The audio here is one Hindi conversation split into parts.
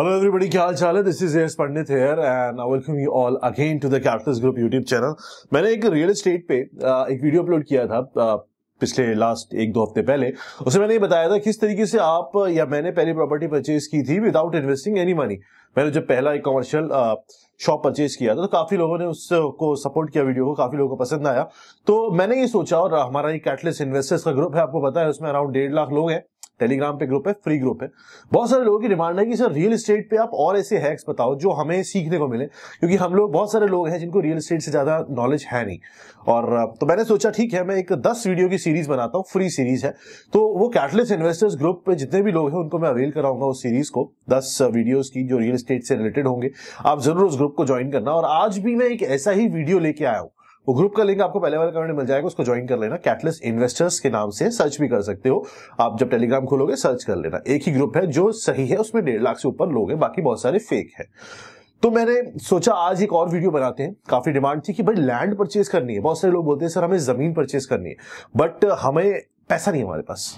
हेलो everybody, क्या हाल चाल है this is S Pandit here and welcome you all again to the Capital Group YouTube channel मैंने एक रियल एस्टेट पे एक वीडियो अपलोड किया था पिछले लास्ट एक दो हफ्ते पहले उसे मैंने ये बताया था किस तरीके से आप या मैंने पहली प्रॉपर्टी परचेज की थी विदाउट इन्वेस्टिंग एनी मनी मैंने जब पहला एक कॉमर्शियल शॉप परचेज किया था तो काफी लोगों ने उसको सपोर्ट किया वीडियो को काफी लोगों को पसंद आया तो मैंने ये सोचा और हमारा ये कैटलेस इन्वेस्टर्स का ग्रुप है आपको पता है उसमें अराउंड डेढ़ लाख लोग हैं टेलीग्राम पे ग्रुप है फ्री ग्रुप है बहुत सारे लोगों की डिमांड है कि सर रियल स्टेट पे आप और ऐसे हैक्स बताओ जो हमें सीखने को मिले क्योंकि हम लोग बहुत सारे लोग हैं जिनको रियल स्टेट से ज़्यादा नॉलेज है नहीं और तो मैंने सोचा ठीक है मैं एक दस वीडियो की सीरीज बनाता हूँ फ्री सीरीज है तो वो कैटलिस्ट इन्वेस्टर्स ग्रुप पे जितने भी लोग हैं उनको मैं अवेल कराऊंगा उस सीरीज को दस वीडियोज की जो रियल स्टेट से रिलेटेड होंगे आप जरूर उस ग्रुप को ज्वाइन करना और आज भी मैं एक ऐसा ही वीडियो लेके आया हूँ वो ग्रुप का लिंक आपको पहले वाले कमेंट मिल जाएगा उसको ज्वाइन कर लेना कैटलिस्ट इन्वेस्टर्स के नाम से सर्च भी कर सकते हो आप जब टेलीग्राम खोलोगे सर्च कर लेना एक ही ग्रुप है जो सही है उसमें डेढ़ लाख से ऊपर लोग हैं बाकी बहुत सारे फेक है तो मैंने सोचा आज एक और वीडियो बनाते हैं काफी डिमांड थी कि भाई लैंड परचेज करनी है बहुत सारे लोग बोलते हैं सर हमें जमीन परचेज करनी है बट हमें पैसा नहीं है हमारे पास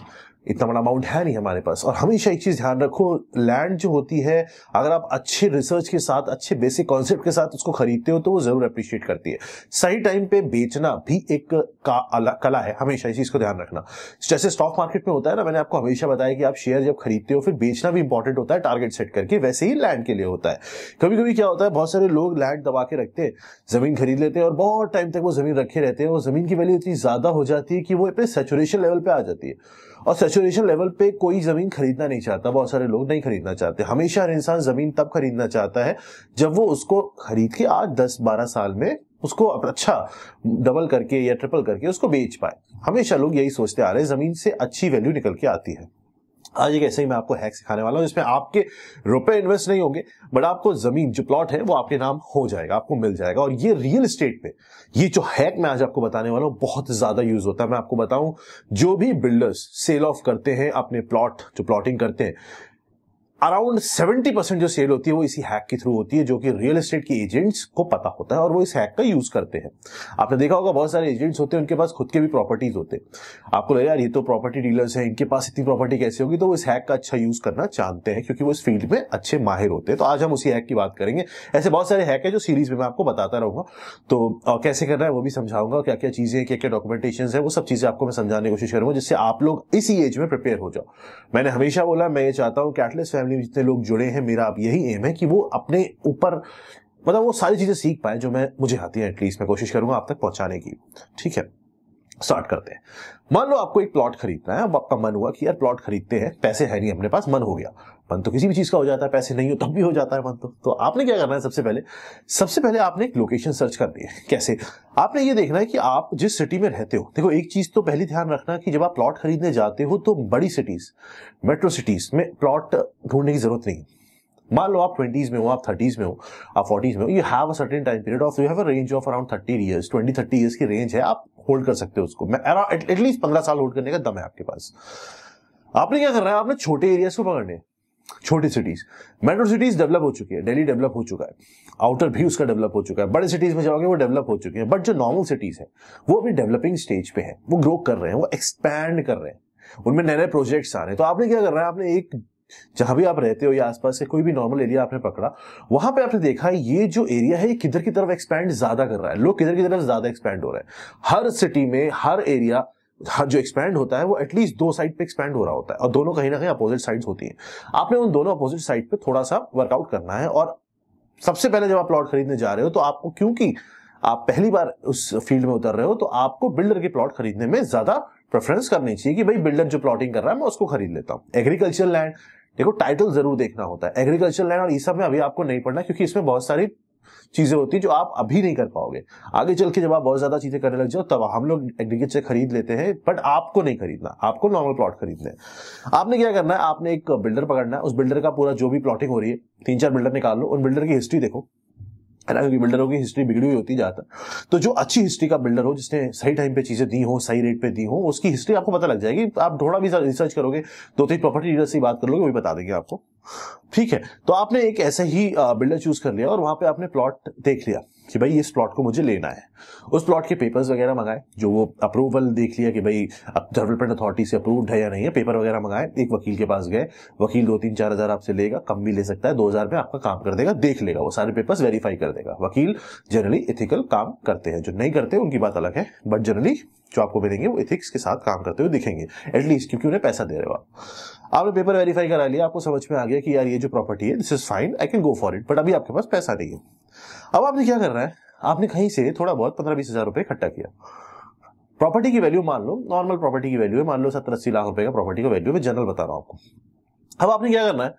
इतना बड़ा अमाउंट है नहीं हमारे पास और हमेशा एक चीज ध्यान रखो लैंड जो होती है अगर आप अच्छे रिसर्च के साथ अच्छे बेसिक कॉन्सेप्ट के साथ उसको खरीदते हो तो वो जरूर अप्रिशिएट करती है सही टाइम पे बेचना भी एक का, कला है हमेशा इस चीज को ध्यान रखना जैसे स्टॉक मार्केट में होता है ना मैंने आपको हमेशा बताया कि आप शेयर जब खरीदते हो फिर बेचना भी इंपॉर्टेंट होता है टारगेट सेट करके वैसे ही लैंड के लिए होता है कभी कभी क्या होता है बहुत सारे लोग लैंड दबा के रखते हैं जमीन खरीद लेते हैं और बहुत टाइम तक वो जमीन रखे रहते हैं और जमीन की वैल्यू इतनी ज्यादा हो जाती है कि वो अपने सेचुरेशन लेवल पे आ जाती है और सेचुरेशन लेवल पे कोई जमीन खरीदना नहीं चाहता बहुत सारे लोग नहीं खरीदना चाहते हमेशा हर इंसान जमीन तब खरीदना चाहता है जब वो उसको खरीद के आज दस बारह साल में उसको अच्छा डबल करके या ट्रिपल करके उसको बेच पाए हमेशा लोग यही सोचते आ रहे हैं जमीन से अच्छी वैल्यू निकल के आती है आज हाँ एक ऐसे ही मैं आपको हैक सिखाने वाला हूँ जिसमें आपके रुपए इन्वेस्ट नहीं होंगे बट आपको जमीन जो प्लॉट है वो आपके नाम हो जाएगा आपको मिल जाएगा और ये रियल स्टेट पे ये जो हैक मैं आज आपको बताने वाला हूँ बहुत ज्यादा यूज होता है मैं आपको बताऊं जो भी बिल्डर्स सेल ऑफ करते हैं अपने प्लॉट जो प्लॉटिंग करते हैं अराउंड 70 परसेंट जो सेल होती है वो इसी हैक के थ्रू होती है जो कि रियल एस्टेट के एजेंट्स को पता होता है और वो इस हैक का यूज करते हैं आपने देखा होगा बहुत सारे एजेंट्स होते हैं उनके पास खुद के भी प्रॉपर्टीज होते हैं आपको लगे यार ये तो प्रॉपर्टी डीलर्स हैं इनके पास इतनी प्रॉपर्टी कैसे होगी तो वो इस हैक का अच्छा यूज करना चाहते हैं क्योंकि वो इस फील्ड में अच्छे माहिर होते हैं तो आज हम उसी हैक की बात करेंगे ऐसे बहुत सारे हैक है जो सीरीज में मैं आपको बताता रहूंगा तो कैसे करना है वो भी समझाऊंगा क्या क्या चीजें क्या क्या डॉक्यूमेंटेशन है वो सब चीजें आपको मैं समझाने की कोशिश करूंगा जिससे आप लोग इसी एज में प्रिपेयर हो जाओ मैंने हमेशा बोला मैं ये चाहता हूँ कैटलेस फैमिली में जितने लोग जुड़े हैं मेरा अब यही एम है कि वो अपने ऊपर मतलब वो सारी चीज़ें सीख पाए जो मैं मुझे आती है एटलीस्ट मैं कोशिश करूंगा आप तक पहुंचाने की ठीक है स्टार्ट करते हैं मान लो आपको एक प्लॉट खरीदना है अब आपका मन हुआ कि यार प्लॉट खरीदते हैं पैसे है नहीं अपने पास मन हो गया मन तो किसी भी चीज का हो जाता है पैसे नहीं हो तब भी हो जाता है मन तो तो आपने क्या करना है सबसे पहले सबसे पहले आपने एक लोकेशन सर्च कर दी है कैसे आपने ये देखना है कि आप जिस सिटी में रहते हो देखो एक चीज तो पहले ध्यान रखना कि जब आप प्लॉट खरीदने जाते हो तो बड़ी सिटीज मेट्रो सिटीज में प्लॉट ढूंढने की जरूरत नहीं मान लो आप ट्वेंटीज में हो आप थर्टीज में हो आप फोर्टीज में हो you have a ton time period of you have a range of around thirty years twenty thirty years की रेंज है आप होल्ड कर सकते हो उसको एटलीस्ट पंद्रह साल होल्ड करने का दम है आपके पास आपने क्या करना है आपने छोटे एरियाज को पकड़ने छोटी सिटीज मेट्रो सिटीज डेवलप हो चुकी है दिल्ली डेवलप हो चुका है आउटर भी उसका डेवलप हो चुका है बड़े सिटीज में जाओगे वो डेवलप हो चुके हैं बट जो नॉर्मल सिटीज है वो अभी डेवलपिंग स्टेज पे है वो ग्रो कर रहे हैं वो एक्सपैंड कर रहे हैं उनमें नए नए प्रोजेक्ट्स आ रहे हैं तो आपने क्या कर रहा है आपने एक जहां भी आप रहते हो या आसपास से कोई भी नॉर्मल एरिया आपने पकड़ा वहां पे आपने देखा ये जो एरिया है ये किधर की तरफ एक्सपैंड ज्यादा कर रहा है लोग किधर की तरफ ज्यादा एक्सपैंड हो रहे हैं हर सिटी में हर एरिया हर जो एक्सपैंड होता है वो एटलीस्ट दो साइड पे एक्सपैंड हो रहा होता है और दोनों कहीं ना कहीं अपोजिट साइड्स होती हैं आपने उन दोनों अपोजिट साइड पे थोड़ा सा वर्कआउट करना है और सबसे पहले जब आप प्लॉट खरीदने जा रहे हो तो आपको क्योंकि आप पहली बार उस फील्ड में उतर रहे हो तो आपको बिल्डर के प्लॉट खरीदने में ज्यादा प्रेफरेंस करनी चाहिए कि भाई बिल्डर जो प्लॉटिंग कर रहा है मैं उसको खरीद लेता हूँ एग्रीकल्चर लैंड देखो टाइटल जरूर देखना होता है एग्रीकल्चर लैंड और ये सब में अभी आपको नहीं पढ़ना क्योंकि इसमें बहुत सारी चीज़ें होती है जो आप अभी नहीं कर पाओगे आगे चल के जब आप बहुत ज़्यादा चीज़ें करने लग जाओ तब हम लोग एग्रीगेट से खरीद लेते हैं बट आपको नहीं खरीदना आपको नॉर्मल प्लॉट खरीदना है आपने क्या करना है आपने एक बिल्डर पकड़ना है उस बिल्डर का पूरा जो भी प्लॉटिंग हो रही है तीन चार बिल्डर निकाल लो उन बिल्डर की हिस्ट्री देखो अनाज बिल्डरों की हिस्ट्री बिगड़ी हुई होती जाता तो जो अच्छी हिस्ट्री का बिल्डर हो जिसने सही टाइम पे चीजें दी हो सही रेट पे दी हो उसकी हिस्ट्री आपको पता लग जाएगी आप थोड़ा भी रिसर्च करोगे दो तीन प्रॉपर्टी डीलर से बात कर लोगे वही बता देंगे आपको ठीक है तो आपने एक ऐसे ही बिल्डर चूज कर लिया और वहां पे आपने प्लॉट देख लिया कि भाई इस प्लॉट को मुझे लेना है उस प्लॉट के पेपर्स वगैरह मंगाए जो वो अप्रूवल देख लिया कि भाई अब डेवलपमेंट अथॉरिटी से अप्रूव्ड है या नहीं है पेपर वगैरह मंगाए एक वकील के पास गए वकील दो तीन चार हज़ार आपसे लेगा कम भी ले सकता है दो हज़ार में आपका काम कर देगा देख लेगा वो सारे पेपर्स वेरीफाई कर देगा वकील जनरली इथिकल काम करते हैं जो नहीं करते उनकी बात अलग है बट जनरली जो आपको मिलेंगे वो इथिक्स के साथ काम करते हुए दिखेंगे एटलीस्ट क्योंकि उन्हें पैसा दे रहे हो आपने पेपर वेरीफाई करा लिया आपको समझ में आ गया कि यार ये जो प्रॉपर्टी है this is fine I can go for it but अभी आपके पास पैसा नहीं है अब आपने क्या करना है आपने कहीं से थोड़ा बहुत पंद्रह बीस हजार रुपए इकट्ठा किया प्रॉपर्टी की वैल्यू मान लो नॉर्मल प्रॉपर्टी की वैल्यू है मान लो सत्तर अस्सी लाख रुपए का प्रॉपर्टी का वैल्यू मैं जनरल बता रहा हूं आपको अब आपने क्या करना है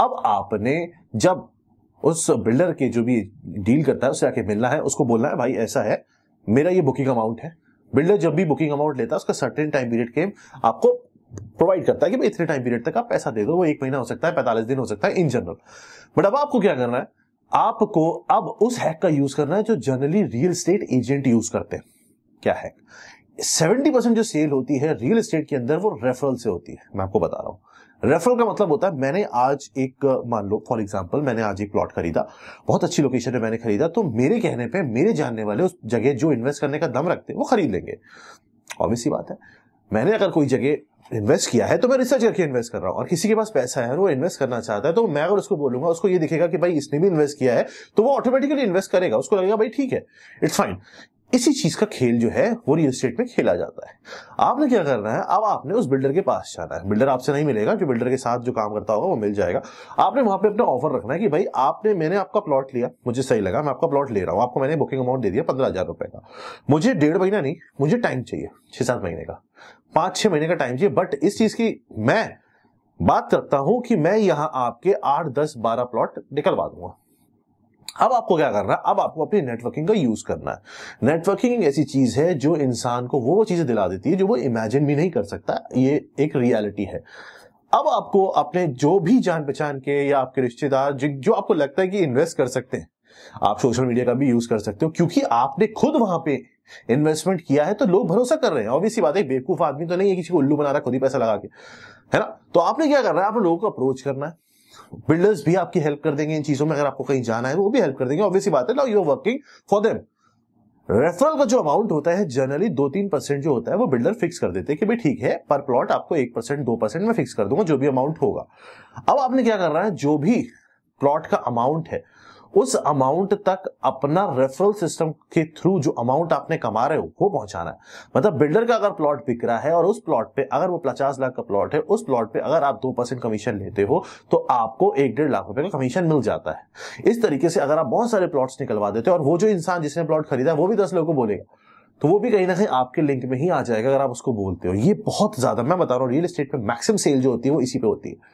अब आपने जब उस बिल्डर के जो भी डील करता है उससे आके मिलना है उसको बोलना है भाई ऐसा है मेरा ये बुकिंग अमाउंट है बिल्डर जब भी बुकिंग अमाउंट लेता है उसका सर्टेन टाइम पीरियड के आपको प्रोवाइड करता है कि भाई इतने टाइम पीरियड तक आप पैसा दे दो वो एक महीना हो सकता है पैंतालीस दिन हो सकता है इन जनरल बट अब आपको क्या करना है आपको अब उस हैक का यूज करना है जो generally real estate agent use करते हैं क्या हैक सेवेंटी परसेंट जो सेल होती है रियल स्टेट के अंदर वो रेफरल से होती है मैं आपको बता रहा हूं रेफरल का मतलब होता है मैंने आज एक मान लो फॉर एग्जाम्पल मैंने आज एक प्लॉट खरीदा बहुत अच्छी लोकेशन पे मैंने खरीदा तो मेरे कहने पे मेरे जानने वाले उस जगह जो इन्वेस्ट करने का दम रखते हैं वो खरीद लेंगे ऑब्वियसली बात है मैंने अगर कोई जगह इन्वेस्ट किया है तो मैं रिसर्च करके इन्वेस्ट कर रहा हूँ और किसी के पास पैसा है और वो इन्वेस्ट करना चाहता है तो मैं अगर उसको बोलूंगा उसको ये दिखेगा कि भाई इसने भी इन्वेस्ट किया है तो वो ऑटोमेटिकली इन्वेस्ट करेगा उसको लगेगा भाई ठीक है इट्स फाइन इसी चीज का खेल जो है वो रियल स्टेट में खेला जाता है आपने क्या करना है अब आपने उस बिल्डर के पास जाना है बिल्डर आपसे नहीं मिलेगा जो बिल्डर के साथ जो काम करता होगा वो मिल जाएगा आपने वहां पे अपना ऑफर रखना है कि भाई आपने मैंने आपका प्लॉट लिया मुझे सही लगा मैं आपका प्लॉट ले रहा हूं आपको मैंने बुकिंग अमाउंट दे दिया पंद्रह हजार रुपए का मुझे डेढ़ महीना नहीं मुझे टाइम चाहिए छह सात महीने का पांच छह महीने का टाइम चाहिए बट इस चीज की मैं बात करता हूं कि मैं यहां आपके आठ दस बारह प्लॉट निकलवा दूंगा अब आपको क्या करना है अब आपको अपनी नेटवर्किंग का यूज करना है नेटवर्किंग एक ऐसी चीज है जो इंसान को वो चीजें दिला देती है जो वो इमेजिन भी नहीं कर सकता ये एक रियलिटी है अब आपको अपने जो भी जान पहचान के या आपके रिश्तेदार जो आपको लगता है कि इन्वेस्ट कर सकते हैं आप सोशल मीडिया का भी यूज कर सकते हो क्योंकि आपने खुद वहां पे इन्वेस्टमेंट किया है तो लोग भरोसा कर रहे हैं ऑब्वियस बात है बेवकूफ आदमी तो नहीं है किसी को उल्लू बना रहा खुद ही पैसा लगा के है ना तो आपने क्या करना है आपने लोगों को अप्रोच करना है बिल्डर्स भी आपकी हेल्प कर देंगे इन चीजों में अगर आपको कहीं जाना है वो भी हेल्प कर देंगे ऑब्वियसली बात है ना you are working for them referral का जो अमाउंट होता है जनरली दो तीन परसेंट जो होता है वो बिल्डर फिक्स कर देते हैं कि भाई ठीक है पर प्लॉट आपको एक परसेंट दो परसेंट में फिक्स कर दूंगा जो भी अमाउंट होगा अब आपने क्या करना है जो भी प्लॉट का अमाउंट है उस अमाउंट तक अपना रेफरल सिस्टम के थ्रू जो अमाउंट आपने कमा रहे हो वो पहुंचाना है मतलब बिल्डर का अगर प्लॉट बिक रहा है और उस प्लॉट पे अगर वो पचास लाख का प्लॉट है उस प्लॉट पे अगर आप दो परसेंट कमीशन लेते हो तो आपको एक डेढ़ लाख रुपए का कमीशन मिल जाता है इस तरीके से अगर आप बहुत सारे प्लॉट्स निकलवा देते हो और वो जो इंसान जिसने प्लॉट खरीदा वो भी दस लोगों को बोलेगा तो वो भी कहीं ना कहीं आपके लिंक में ही आ जाएगा अगर आप उसको बोलते हो ये बहुत ज्यादा मैं बता रहा हूँ रियल स्टेट में मैक्सिमम सेल जो होती है वो इसी पे होती है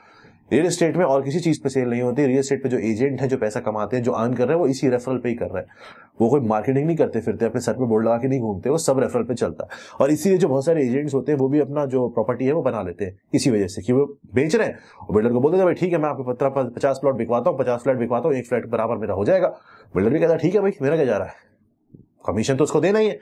रियल एस्टेट में और किसी चीज़ पे सेल नहीं होती रियल एस्टेट पे जो एजेंट है जो पैसा कमाते हैं जो अर्न कर रहे हैं वो इसी रेफरल पे ही कर रहे हैं वो कोई मार्केटिंग नहीं करते फिरते अपने सर पे बोर्ड लगा के नहीं घूमते वो सब रेफरल पे चलता है और इसीलिए जो बहुत सारे एजेंट्स होते हैं वो भी अपना जो प्रॉपर्टी है वो बना लेते हैं इसी वजह से कि वो बेच रहे हैं और बिल्डर को बोलते भाई ठीक है मैं आपको पत्र पचास प्लॉट बिकवाता हूँ पचास फ्लैट बिकवाता हूँ एक फ्लैट बराबर मेरा हो जाएगा बिल्डर भी कहता ठीक है भाई मेरा क्या जा रहा है कमीशन तो उसको देना ही है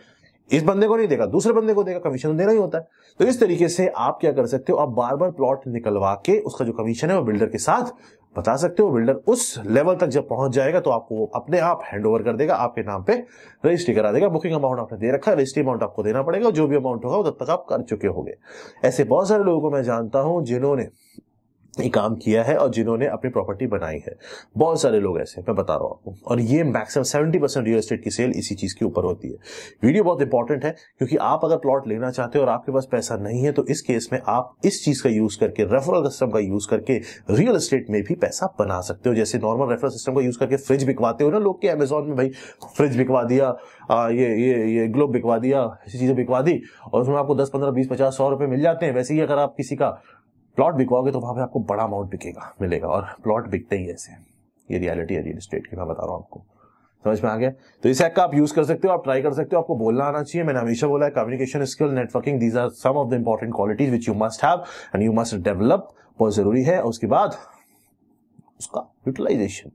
इस बंदे को नहीं देगा दूसरे बंदे को देगा कमीशन देना ही होता है तो इस तरीके से आप क्या कर सकते हो आप बार बार प्लॉट निकलवा के उसका जो कमीशन है वो बिल्डर के साथ बता सकते हो बिल्डर उस लेवल तक जब पहुंच जाएगा तो आपको अपने आप हैंड ओवर कर देगा आपके नाम पे रजिस्ट्री करा देगा बुकिंग अमाउंट आपने दे रखा है रजिस्ट्री अमाउंट आपको देना पड़ेगा जो भी अमाउंट होगा वो तब तक आप कर चुके होंगे ऐसे बहुत सारे लोगों को मैं जानता हूं जिन्होंने ये काम किया है और जिन्होंने अपनी प्रॉपर्टी बनाई है बहुत सारे लोग ऐसे हैं मैं बता रहा हूँ आपको और ये maximum seventy percent real estate की सेल इसी चीज़ के ऊपर होती है वीडियो बहुत इंपॉर्टेंट है क्योंकि आप अगर प्लॉट लेना चाहते हो और आपके पास पैसा नहीं है तो इस केस में आप इस चीज़ का यूज़ करके रेफरल सिस्टम का यूज़ करके रियल एस्टेट में भी पैसा बना सकते हो जैसे नॉर्मल रेफरल सिस्टम का यूज़ करके फ्रिज बिकवाते हो ना लोग के अमेजोन में भाई फ्रिज बिकवा दिया आ, ये ये ये ग्लोब बिकवा दिया ऐसी चीज़ें बिकवा दी और उसमें आपको दस पंद्रह बीस पचास सौ रुपये मिल जाते हैं वैसे ही अगर आप किसी का प्लॉट बिकवाओगे तो वहाँ पे आपको बड़ा अमाउंट बिकेगा मिलेगा और प्लॉट बिकते ही ऐसे ये रियलिटी है रियल स्टेट की मैं बता रहा हूँ आपको समझ में आ गया तो इस ऐप का आप यूज कर सकते हो आप ट्राई कर सकते हो आपको बोलना आना चाहिए मैंने हमेशा बोला है communication skill networking these are some of the important qualities which you must have and you must develop बहुत जरूरी है उसके बाद उसका utilization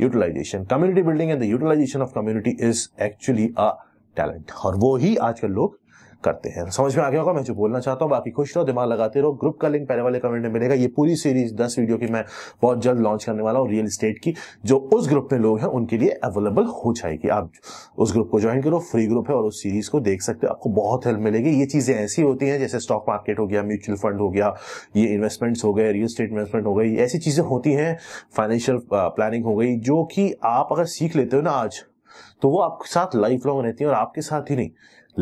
utilization community building and the utilization of community is actually a talent और वो ही आजकल लोग करते हैं समझ में आ गया होगा मैं जो बोलना चाहता हूँ बाकी खुश रहो दिमाग लगाते रहो ग्रुप का लिंक पहले वाले कमेंट में मिलेगा ये पूरी सीरीज दस वीडियो की मैं बहुत जल्द लॉन्च करने वाला हूँ रियल स्टेट की जो उस ग्रुप में लोग हैं उनके लिए अवेलेबल हो जाएगी आप उस ग्रुप को ज्वाइन करो फ्री ग्रुप है और उस सीरीज को देख सकते हो आपको बहुत हेल्प मिलेगी ये चीजें ऐसी होती हैं जैसे स्टॉक मार्केट हो गया म्यूचुअल फंड हो गया ये इन्वेस्टमेंट्स हो गए रियल स्टेट इन्वेस्टमेंट हो गई ऐसी चीजें होती हैं फाइनेंशियल प्लानिंग हो गई जो कि आप अगर सीख लेते हो ना आज तो वो आपके साथ लाइफ लॉन्ग रहती है और आपके साथ ही नहीं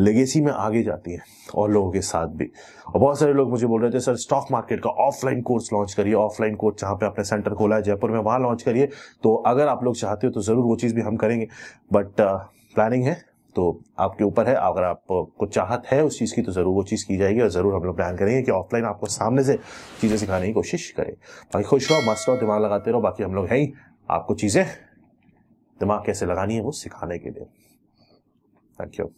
लेगेसी में आगे जाती है और लोगों के साथ भी और बहुत सारे लोग मुझे बोल रहे थे सर स्टॉक मार्केट का ऑफलाइन कोर्स लॉन्च करिए ऑफलाइन कोर्स जहाँ पे आपने सेंटर खोला है जयपुर में वहाँ लॉन्च करिए तो अगर आप लोग चाहते हो तो ज़रूर वो चीज़ भी हम करेंगे बट प्लानिंग uh, है तो आपके ऊपर है अगर आपको चाहत है उस चीज़ की तो ज़रूर वो चीज़ की जाएगी और ज़रूर हम लोग प्लान करेंगे कि ऑफलाइन आपको सामने से चीज़ें सिखाने की कोशिश करें बाकी खुश रहो मस्त रहो दिमाग लगाते रहो बाकी हम लोग हैं ही आपको चीज़ें दिमाग कैसे लगानी है वो सिखाने के लिए थैंक यू